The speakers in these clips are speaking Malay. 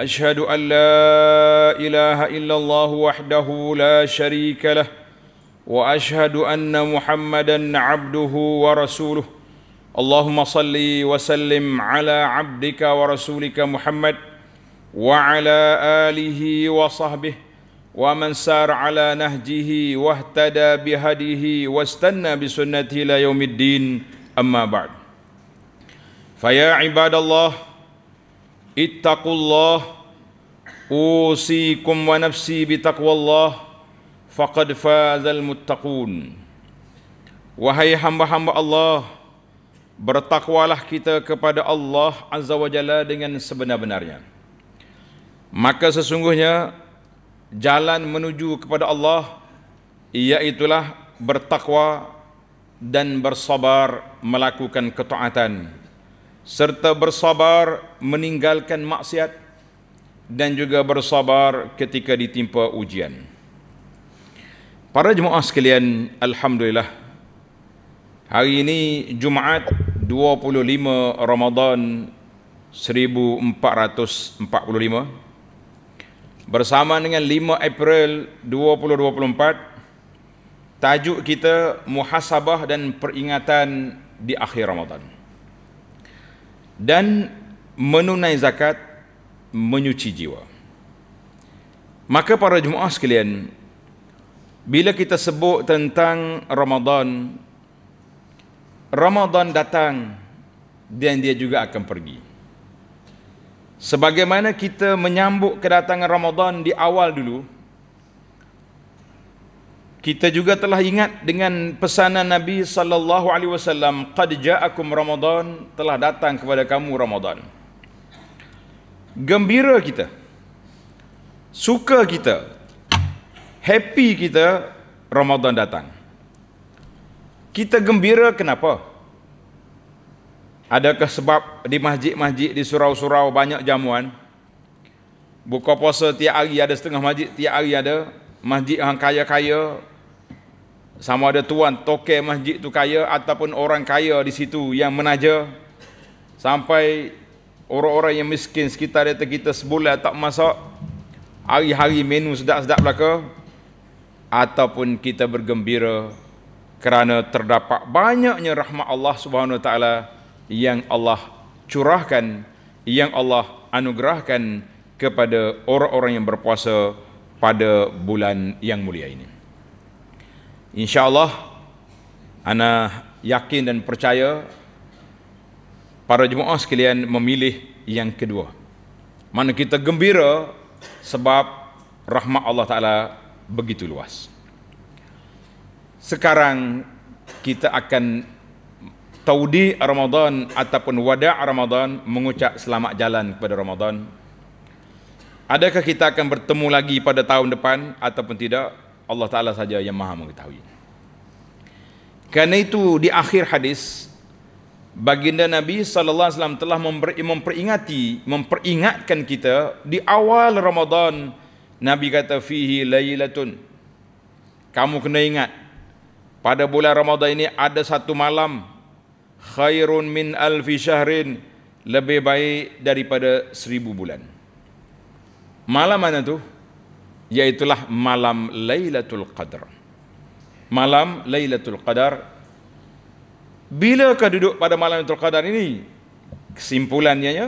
أشهد أن لا إله إلا الله وحده لا شريك له وأشهد أن محمدا عبده ورسوله اللهم صل وسلم على عبدك ورسولك محمد وعلى آله وصحبه ومن سار على نهجه واهتدى بهديه واستنى بسنته لا يوم الدين أما بعد فيا عباد الله ittaqullah usikum wa nafsi bitaqwallah faqad fazal muttaqun wahai hamba-hamba Allah bertakwalah kita kepada Allah azza wa jalla dengan sebenar-benarnya maka sesungguhnya jalan menuju kepada Allah iaitulah bertakwa dan bersabar melakukan ketaatan serta bersabar meninggalkan maksiat dan juga bersabar ketika ditimpa ujian. Para jemaah sekalian, alhamdulillah hari ini Jumaat 25 Ramadan 1445 bersama dengan 5 April 2024 tajuk kita muhasabah dan peringatan di akhir Ramadan dan menunai zakat menyuci jiwa maka para jemaah sekalian bila kita sebut tentang Ramadan Ramadan datang dan dia juga akan pergi sebagaimana kita menyambut kedatangan Ramadan di awal dulu kita juga telah ingat dengan pesanan Nabi sallallahu alaihi wasallam qad ja'akum ramadan telah datang kepada kamu ramadan. Gembira kita. Suka kita. Happy kita ramadan datang. Kita gembira kenapa? Adakah sebab di masjid-masjid di surau-surau banyak jamuan? Buka puasa tiap hari ada setengah masjid, tiap hari ada masjid yang kaya-kaya sama ada tuan toke masjid tu kaya ataupun orang kaya di situ yang menaja sampai orang-orang yang miskin sekitar kita kita sebulan tak masak hari-hari menu sedap-sedap belaka ataupun kita bergembira kerana terdapat banyaknya rahmat Allah Subhanahu taala yang Allah curahkan yang Allah anugerahkan kepada orang-orang yang berpuasa pada bulan yang mulia ini. InsyaAllah Ana yakin dan percaya Para jemaah sekalian memilih yang kedua Mana kita gembira Sebab rahmat Allah Ta'ala begitu luas Sekarang kita akan Taudi Ramadan ataupun wada' Ramadan Mengucap selamat jalan kepada Ramadan Adakah kita akan bertemu lagi pada tahun depan ataupun tidak? Allah Ta'ala saja yang maha mengetahui Karena itu di akhir hadis Baginda Nabi sallallahu alaihi wasallam telah memperingati memperingatkan kita di awal Ramadan Nabi kata fihi lailatun kamu kena ingat pada bulan Ramadan ini ada satu malam khairun min alfi syahrin lebih baik daripada seribu bulan malam mana tu yaitulah malam Lailatul Qadar. Malam Lailatul Qadar bila kau duduk pada malam Lailatul Qadar ini kesimpulannya ya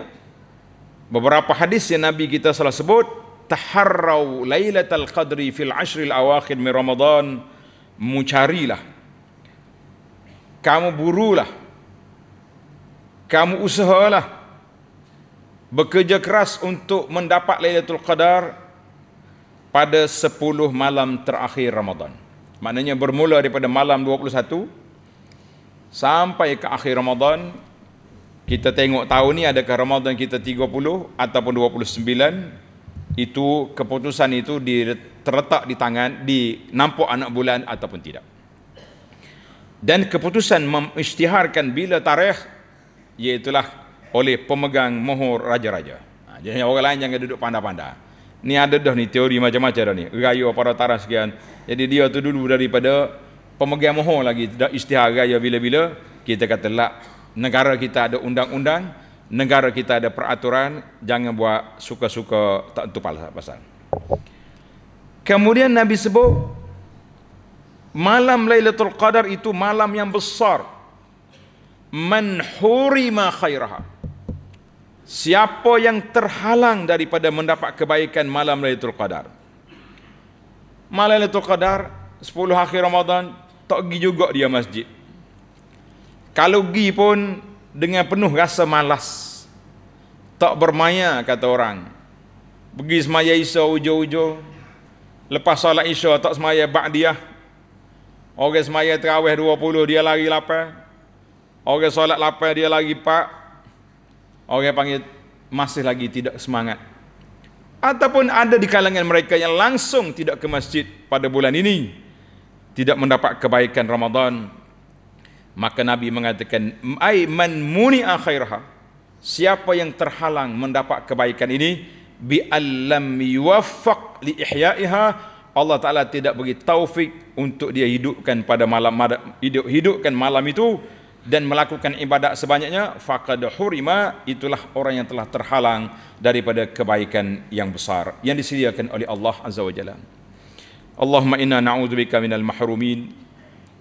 beberapa hadis yang nabi kita salah sebut "Taharrau Lailatul Qadri fil ashril awakhir min Ramadan mucarilah kamu burulah kamu usahalah bekerja keras untuk mendapat Lailatul Qadar pada 10 malam terakhir Ramadan. Maknanya bermula daripada malam 21 sampai ke akhir Ramadan kita tengok tahun ni ke Ramadan kita 30 ataupun 29 itu keputusan itu terletak di tangan di nampak anak bulan ataupun tidak. Dan keputusan mengisytiharkan bila tarikh iaitulah oleh pemegang mohor raja-raja. Ha, jadi orang lain jangan duduk pandai-pandai. Ni ada dah ni teori macam-macam dah ni. Raya para taras sekian. Jadi dia tu dulu daripada pemegang mohon lagi. Dah istihar raya bila-bila. Kita kata lah. Negara kita ada undang-undang. Negara kita ada peraturan. Jangan buat suka-suka tak tentu pasal. Kemudian Nabi sebut. Malam Lailatul Qadar itu malam yang besar. Man hurima khairaha. Siapa yang terhalang daripada mendapat kebaikan malam Lailatul Qadar? Malam Lailatul Qadar 10 akhir Ramadan tak pergi juga dia masjid. Kalau pergi pun dengan penuh rasa malas. Tak bermaya kata orang. Pergi semaya isya ujo-ujo. Lepas solat isya tak semaya ba'diyah. Orang semaya terawih 20 dia lari lapar. Orang solat lapar dia lari pak orang panggil masih lagi tidak semangat ataupun ada di kalangan mereka yang langsung tidak ke masjid pada bulan ini tidak mendapat kebaikan Ramadan maka Nabi mengatakan ai man muni khairha siapa yang terhalang mendapat kebaikan ini bi allam yuwaffaq li ihya'iha Allah Taala tidak beri taufik untuk dia hidupkan pada malam hidup hidupkan malam itu dan melakukan ibadat sebanyaknya faqad hurima itulah orang yang telah terhalang daripada kebaikan yang besar yang disediakan oleh Allah azza wajalla Allahumma inna na'udzubika minal mahrumin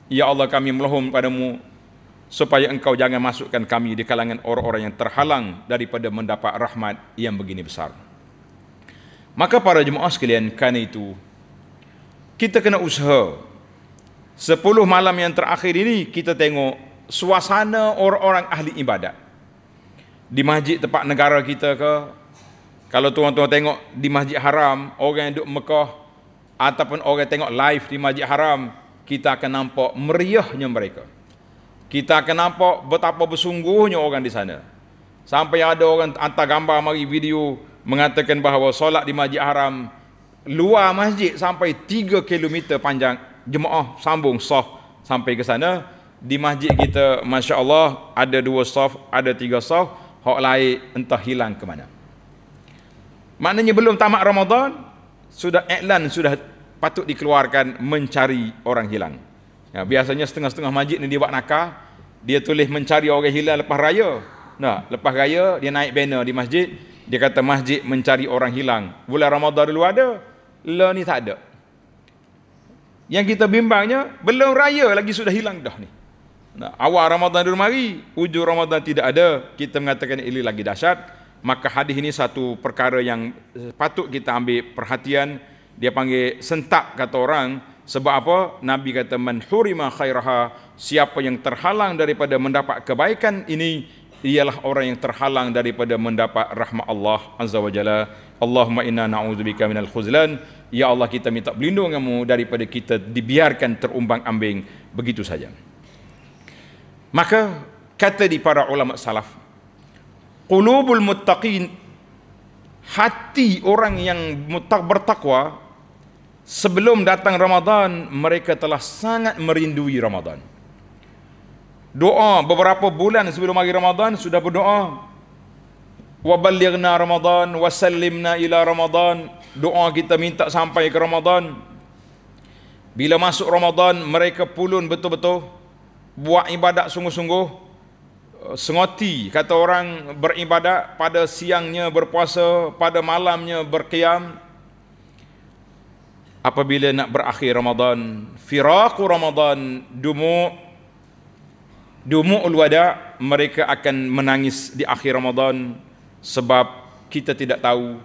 ya Allah kami melohom padamu supaya engkau jangan masukkan kami di kalangan orang-orang yang terhalang daripada mendapat rahmat yang begini besar maka para jemaah sekalian kerana itu kita kena usaha Sepuluh malam yang terakhir ini kita tengok suasana orang-orang ahli ibadat. Di masjid tempat negara kita ke, kalau tuan-tuan tengok di masjid haram, orang yang duduk Mekah, ataupun orang yang tengok live di masjid haram, kita akan nampak meriahnya mereka. Kita akan nampak betapa bersungguhnya orang di sana. Sampai ada orang hantar gambar mari video mengatakan bahawa solat di masjid haram luar masjid sampai 3 km panjang jemaah sambung sah sampai ke sana di masjid kita Masya Allah ada dua saf, ada tiga saf, hak lain entah hilang ke mana. Maknanya belum tamat Ramadan, sudah iklan sudah patut dikeluarkan mencari orang hilang. Ya, biasanya setengah-setengah masjid ni dia buat nakal, dia tulis mencari orang hilang lepas raya. Nah, lepas raya dia naik banner di masjid, dia kata masjid mencari orang hilang. Bulan Ramadan dulu ada, lah ni tak ada. Yang kita bimbangnya belum raya lagi sudah hilang dah ni. Nah, awal Ramadan di rumah hari, hujung Ramadan tidak ada, kita mengatakan ini lagi dahsyat. Maka hadis ini satu perkara yang eh, patut kita ambil perhatian. Dia panggil sentak kata orang. Sebab apa? Nabi kata, Man hurima khairaha, siapa yang terhalang daripada mendapat kebaikan ini, ialah orang yang terhalang daripada mendapat rahmat Allah Azza wa Jalla. Allahumma inna na'udzubika minal khuzlan. Ya Allah kita minta berlindung kamu daripada kita dibiarkan terumbang ambing. Begitu saja. Maka kata di para ulama salaf, qulubul muttaqin hati orang yang mutak bertakwa sebelum datang Ramadan mereka telah sangat merindui Ramadan. Doa beberapa bulan sebelum hari Ramadan sudah berdoa wa Ramadan wa ila Ramadan. Doa kita minta sampai ke Ramadan. Bila masuk Ramadan mereka pulun betul-betul buat ibadat sungguh-sungguh eh, sengoti kata orang beribadat pada siangnya berpuasa pada malamnya berkiam apabila nak berakhir Ramadan firaqu Ramadan dumu dumu ulwada mereka akan menangis di akhir Ramadan sebab kita tidak tahu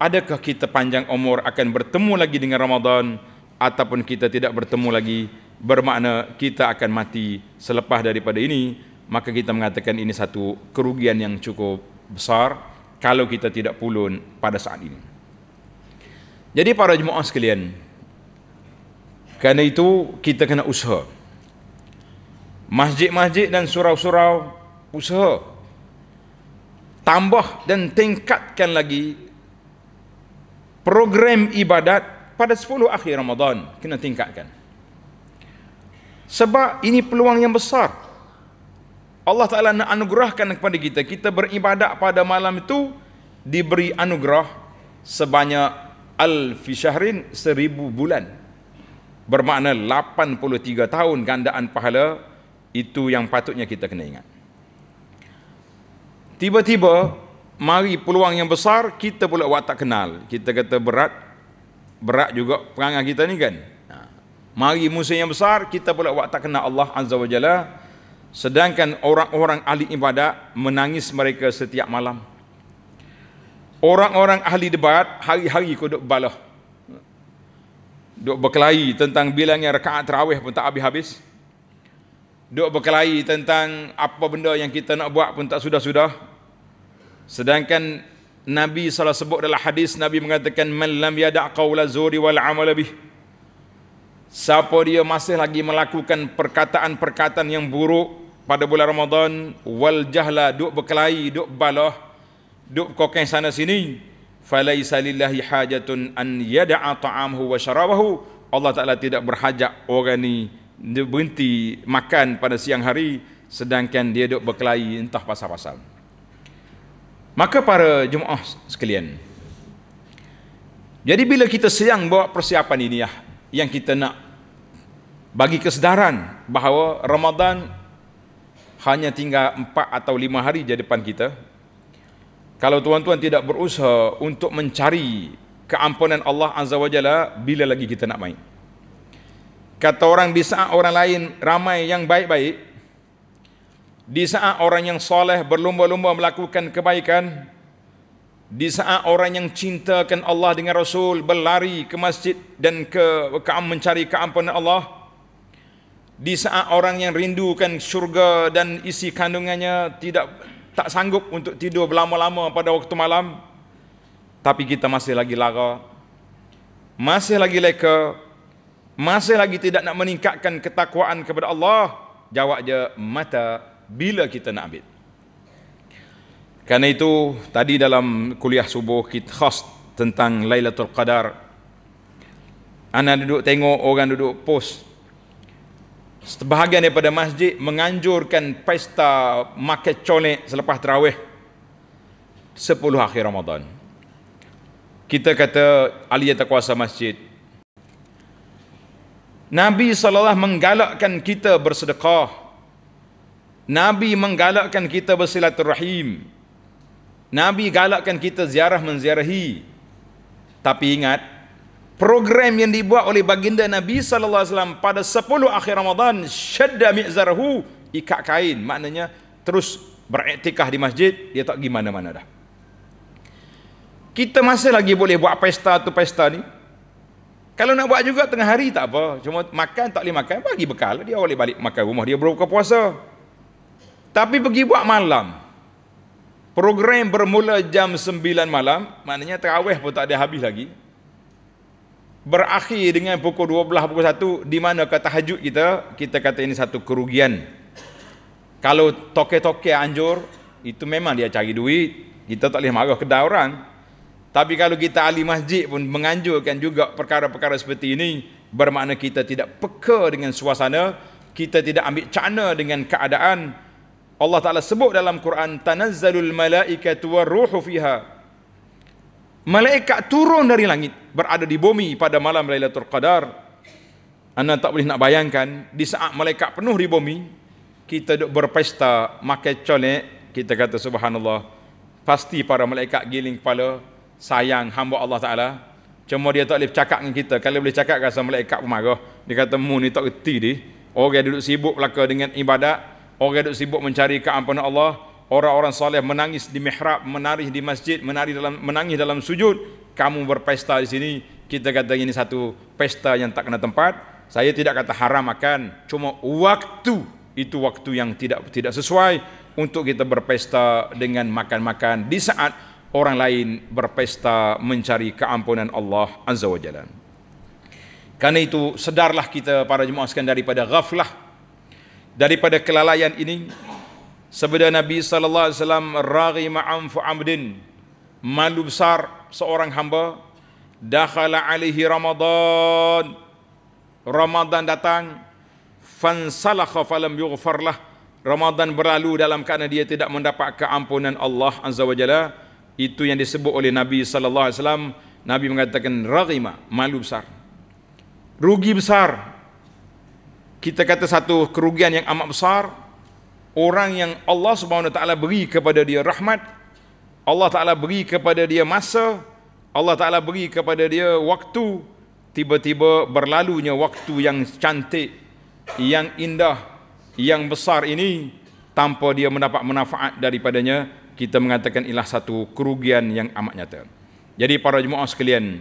adakah kita panjang umur akan bertemu lagi dengan Ramadan ataupun kita tidak bertemu lagi bermakna kita akan mati selepas daripada ini maka kita mengatakan ini satu kerugian yang cukup besar kalau kita tidak pulun pada saat ini jadi para jemaah sekalian kerana itu kita kena usaha masjid-masjid dan surau-surau usaha tambah dan tingkatkan lagi program ibadat pada 10 akhir Ramadan kena tingkatkan sebab ini peluang yang besar. Allah Ta'ala nak anugerahkan kepada kita. Kita beribadat pada malam itu diberi anugerah sebanyak alfi syahrin seribu bulan. Bermakna 83 tahun gandaan pahala itu yang patutnya kita kena ingat. Tiba-tiba mari peluang yang besar kita pula watak kenal. Kita kata berat, berat juga perangai kita ni kan. Mari musim yang besar kita pula buat tak kenal Allah Azza wa Jalla. Sedangkan orang-orang ahli ibadat menangis mereka setiap malam. Orang-orang ahli debat hari-hari kau duk balah. Duk berkelahi tentang bilangnya rakaat terawih pun tak habis-habis. Duk berkelahi tentang apa benda yang kita nak buat pun tak sudah-sudah. Sedangkan Nabi salah sebut dalam hadis Nabi mengatakan man lam yada qaula zuri wal amala Siapa dia masih lagi melakukan perkataan-perkataan yang buruk pada bulan Ramadan, wal jahla duk berkelahi, duk balah, duk kokeng sana sini, falaisa lillahi hajatun an yada'a ta'amahu wa syarabahu. Allah Taala tidak berhajat orang ni berhenti makan pada siang hari sedangkan dia duk berkelahi entah pasal-pasal. Maka para jemaah sekalian. Jadi bila kita siang bawa persiapan ini ya yang kita nak bagi kesedaran bahawa Ramadan hanya tinggal 4 atau 5 hari di depan kita. Kalau tuan-tuan tidak berusaha untuk mencari keampunan Allah Azza wa Jalla, bila lagi kita nak main? Kata orang di saat orang lain ramai yang baik-baik, di saat orang yang soleh berlumba-lumba melakukan kebaikan, di saat orang yang cintakan Allah dengan Rasul berlari ke masjid dan ke, ke mencari keampunan Allah, di saat orang yang rindukan syurga dan isi kandungannya tidak tak sanggup untuk tidur berlama-lama pada waktu malam tapi kita masih lagi lara masih lagi leka masih lagi tidak nak meningkatkan ketakwaan kepada Allah jawab je mata bila kita nak ambil Karena itu tadi dalam kuliah subuh kita khas tentang Lailatul Qadar Ana duduk tengok orang duduk post sebahagian daripada masjid menganjurkan pesta makan colek selepas terawih sepuluh akhir Ramadan. Kita kata ahli yang terkuasa masjid. Nabi SAW menggalakkan kita bersedekah. Nabi menggalakkan kita bersilaturahim. Nabi galakkan kita ziarah menziarahi. Tapi ingat, program yang dibuat oleh baginda Nabi sallallahu alaihi wasallam pada 10 akhir Ramadan syadda mizarhu ikat kain maknanya terus beriktikah di masjid dia tak gimana mana-mana dah kita masih lagi boleh buat pesta tu pesta ni kalau nak buat juga tengah hari tak apa cuma makan tak boleh makan bagi bekal dia boleh balik makan rumah dia berbuka puasa tapi pergi buat malam program bermula jam 9 malam maknanya terawih pun tak ada habis lagi berakhir dengan pukul 12 pukul 1 di mana kata tahajud kita kita kata ini satu kerugian kalau toke-toke anjur itu memang dia cari duit kita tak boleh marah kedai orang tapi kalau kita ahli masjid pun menganjurkan juga perkara-perkara seperti ini bermakna kita tidak peka dengan suasana kita tidak ambil cana dengan keadaan Allah Ta'ala sebut dalam Quran tanazzalul malaikatu waruhu fiha malaikat turun dari langit berada di bumi pada malam Lailatul Qadar. Anda tak boleh nak bayangkan di saat malaikat penuh di bumi kita duk berpesta makan colek kita kata subhanallah pasti para malaikat giling kepala sayang hamba Allah Taala cuma dia tak boleh cakap dengan kita kalau boleh cakap rasa malaikat pun marah dia kata mu ni tak reti dia orang duduk sibuk belaka dengan ibadat orang duduk sibuk mencari keampunan Allah orang-orang saleh menangis di mihrab, menari di masjid, menari dalam menangis dalam sujud, kamu berpesta di sini, kita kata ini satu pesta yang tak kena tempat. Saya tidak kata haram akan. cuma waktu itu waktu yang tidak tidak sesuai untuk kita berpesta dengan makan-makan di saat orang lain berpesta mencari keampunan Allah Azza wa Jalla. Karena itu sedarlah kita para jemaah sekalian daripada ghaflah daripada kelalaian ini Sabda Nabi sallallahu alaihi wasallam raghi ma'am amdin malu besar seorang hamba dakhala alaihi ramadan Ramadan datang fan salakha falam yughfar lah. Ramadan berlalu dalam keadaan dia tidak mendapat keampunan Allah azza wajalla itu yang disebut oleh Nabi sallallahu alaihi wasallam Nabi mengatakan raghima malu besar rugi besar kita kata satu kerugian yang amat besar orang yang Allah Subhanahu Wa Taala beri kepada dia rahmat, Allah Taala beri kepada dia masa, Allah Taala beri kepada dia waktu, tiba-tiba berlalunya waktu yang cantik, yang indah, yang besar ini tanpa dia mendapat manfaat daripadanya, kita mengatakan ialah satu kerugian yang amat nyata. Jadi para jemaah sekalian,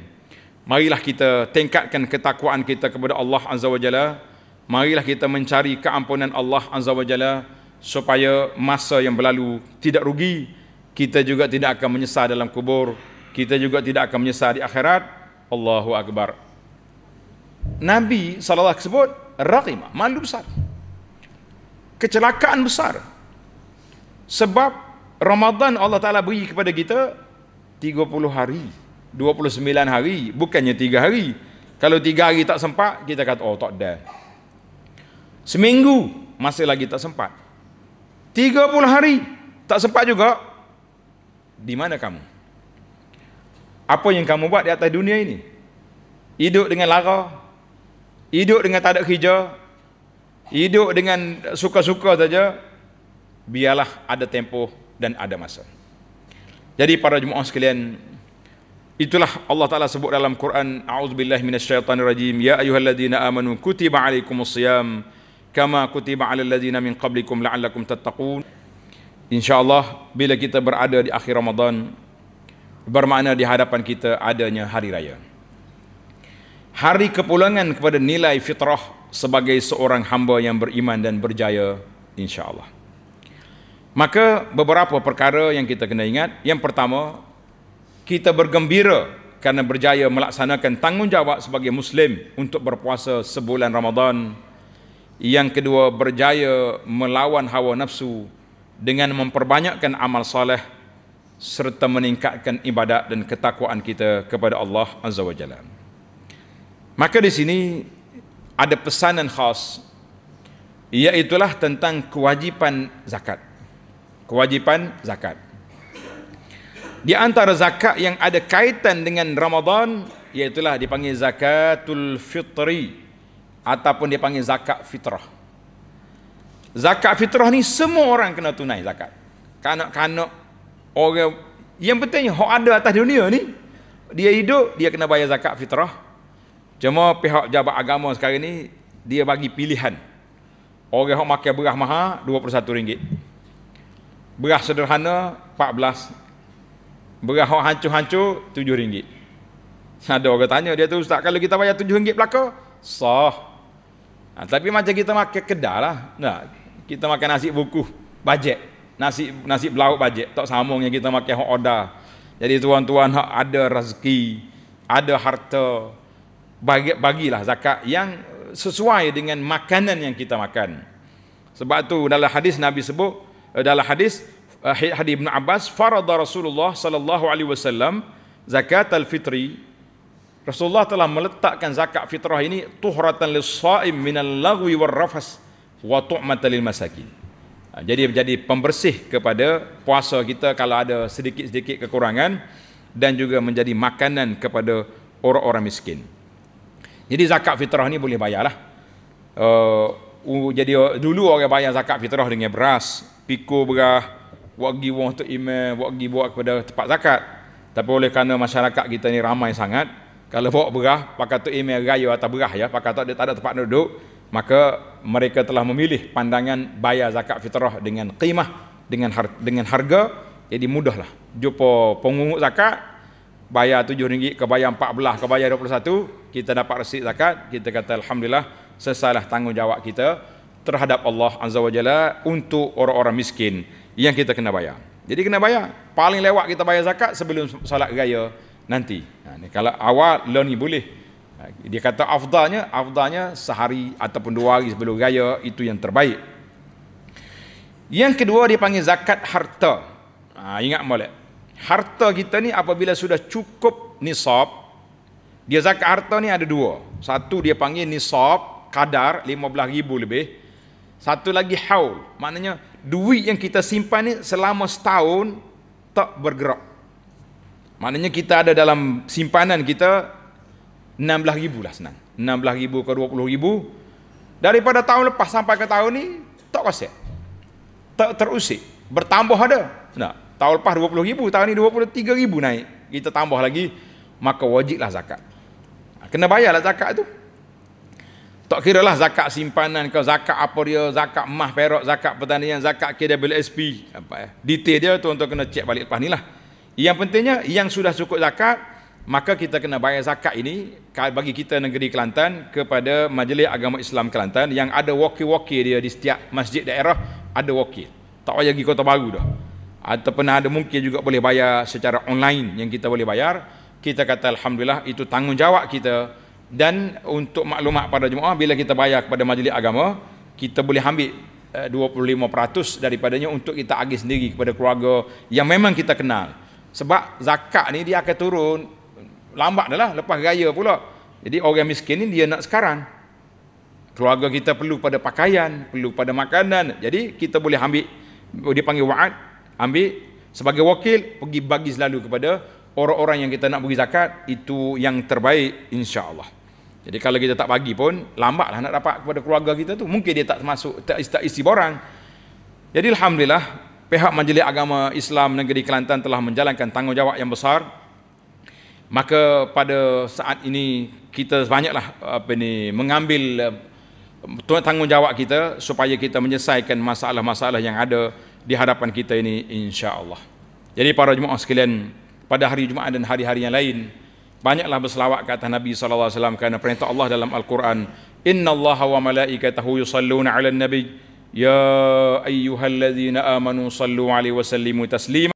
marilah kita tingkatkan ketakwaan kita kepada Allah Azza wa Jalla. Marilah kita mencari keampunan Allah Azza wa Jalla supaya masa yang berlalu tidak rugi kita juga tidak akan menyesal dalam kubur kita juga tidak akan menyesal di akhirat Allahu akbar Nabi saw sebut raqima malu besar kecelakaan besar sebab Ramadan Allah taala beri kepada kita 30 hari 29 hari bukannya 3 hari kalau 3 hari tak sempat kita kata oh tak ada seminggu masih lagi tak sempat 30 hari tak sempat juga di mana kamu apa yang kamu buat di atas dunia ini hidup dengan lara hidup dengan tak ada kerja hidup dengan suka-suka saja biarlah ada tempoh dan ada masa jadi para jemaah sekalian itulah Allah Ta'ala sebut dalam Quran A'udzubillahiminasyaitanirajim Ya ayuhalladina amanu kutiba alaikumusiyam Ya ayuhalladina amanu kutiba alaikumusiyam kama kutiba ala alladhina min qablikum la'allakum tattaqun insyaallah bila kita berada di akhir Ramadan bermakna di hadapan kita adanya hari raya hari kepulangan kepada nilai fitrah sebagai seorang hamba yang beriman dan berjaya insyaallah maka beberapa perkara yang kita kena ingat yang pertama kita bergembira kerana berjaya melaksanakan tanggungjawab sebagai muslim untuk berpuasa sebulan Ramadan yang kedua berjaya melawan hawa nafsu dengan memperbanyakkan amal soleh serta meningkatkan ibadat dan ketakwaan kita kepada Allah Azza wa Jalla. Maka di sini ada pesanan khas iaitulah tentang kewajipan zakat. Kewajipan zakat. Di antara zakat yang ada kaitan dengan Ramadan iaitulah dipanggil zakatul fitri ataupun dia panggil zakat fitrah. Zakat fitrah ni semua orang kena tunai zakat. Kanak-kanak orang yang pentingnya hak ada atas dunia ni dia hidup dia kena bayar zakat fitrah. Cuma pihak jabat agama sekarang ni dia bagi pilihan. Orang hok makan beras mahal rm ringgit. Beras sederhana 14. Beras hok hancur-hancur rm ringgit. Ada orang tanya dia tu ustaz kalau kita bayar rm ringgit belaka sah. Ha, tapi macam kita makan kedai lah. Nah, kita makan nasi buku, bajet. Nasi nasi belauk bajet. Tak sambung yang kita makan hoda. Jadi tuan-tuan hak ada rezeki, ada harta, bagi, bagilah zakat yang sesuai dengan makanan yang kita makan. Sebab tu dalam hadis Nabi sebut eh, dalam hadis eh, hadis Ibn Abbas faradah Rasulullah sallallahu alaihi wasallam zakat al-fitri Rasulullah telah meletakkan zakat fitrah ini tuhratan lisaim minal lagwi war rafas wa tu'matan lil masakin. Ha, jadi menjadi pembersih kepada puasa kita kalau ada sedikit-sedikit kekurangan dan juga menjadi makanan kepada orang-orang miskin. Jadi zakat fitrah ni boleh bayarlah. Uh, jadi uh, dulu orang bayar zakat fitrah dengan beras, pikul beras, buat pergi buat untuk imam, buat pergi buat kepada tempat zakat. Tapi oleh kerana masyarakat kita ni ramai sangat, kalau bawa berah pakai tu email raya atau berah ya pakai tu tidak ada tempat duduk maka mereka telah memilih pandangan bayar zakat fitrah dengan kima dengan har- dengan harga jadi mudahlah jumpa pengungut zakat bayar tujuh ringgit ke bayar empat belah ke bayar dua puluh satu kita dapat resit zakat kita kata Alhamdulillah sesalah tanggungjawab kita terhadap Allah Azza wajalla untuk orang-orang miskin yang kita kena bayar jadi kena bayar paling lewat kita bayar zakat sebelum salat raya nanti. Ha, ni kalau awal learn ni boleh. Ha, dia kata afdalnya, afdalnya sehari ataupun dua hari sebelum raya itu yang terbaik. Yang kedua dia panggil zakat harta. Ha, ingat molek. Harta kita ni apabila sudah cukup nisab, dia zakat harta ni ada dua. Satu dia panggil nisab kadar ribu lebih. Satu lagi haul. Maknanya duit yang kita simpan ni selama setahun tak bergerak. Maknanya kita ada dalam simpanan kita ribu lah senang. ribu ke ribu Daripada tahun lepas sampai ke tahun ni, tak kosek. Tak terusik. Bertambah ada. Nah, tahun lepas ribu tahun ni ribu naik. Kita tambah lagi, maka wajiblah zakat. Ha, kena lah zakat tu. Tak kira lah zakat simpanan ke zakat apa dia, zakat emas perak, zakat pertanian, zakat KWSP. Apa ya? Detail dia tu untuk kena cek balik lepas ni lah. Yang pentingnya yang sudah cukup zakat maka kita kena bayar zakat ini bagi kita negeri Kelantan kepada Majlis Agama Islam Kelantan yang ada wakil-wakil dia di setiap masjid daerah ada wakil. Tak payah pergi Kota Baru dah. Atau pernah ada mungkin juga boleh bayar secara online yang kita boleh bayar. Kita kata Alhamdulillah itu tanggungjawab kita dan untuk maklumat pada jemaah bila kita bayar kepada majlis agama kita boleh ambil 25% eh, daripadanya untuk kita agih sendiri kepada keluarga yang memang kita kenal. Sebab zakat ni dia akan turun lambat dah lah lepas raya pula. Jadi orang miskin ni dia nak sekarang. Keluarga kita perlu pada pakaian, perlu pada makanan. Jadi kita boleh ambil, dia panggil wa'ad, ambil sebagai wakil, pergi bagi selalu kepada orang-orang yang kita nak beri zakat, itu yang terbaik insya Allah. Jadi kalau kita tak bagi pun, lambatlah nak dapat kepada keluarga kita tu. Mungkin dia tak masuk, tak, tak isi borang. Jadi Alhamdulillah, pihak Majlis Agama Islam Negeri Kelantan telah menjalankan tanggungjawab yang besar maka pada saat ini kita banyaklah apa ni mengambil eh, tanggungjawab kita supaya kita menyelesaikan masalah-masalah yang ada di hadapan kita ini insya-Allah. Jadi para jemaah sekalian, pada hari Jumaat dan hari-hari yang lain banyaklah berselawat ke Nabi sallallahu alaihi wasallam kerana perintah Allah dalam Al-Quran, "Innallaha wa malaikatahu yusalluna 'alan nabiy" يا أيها الذين آمنوا صلوا عليه وسلموا تسليما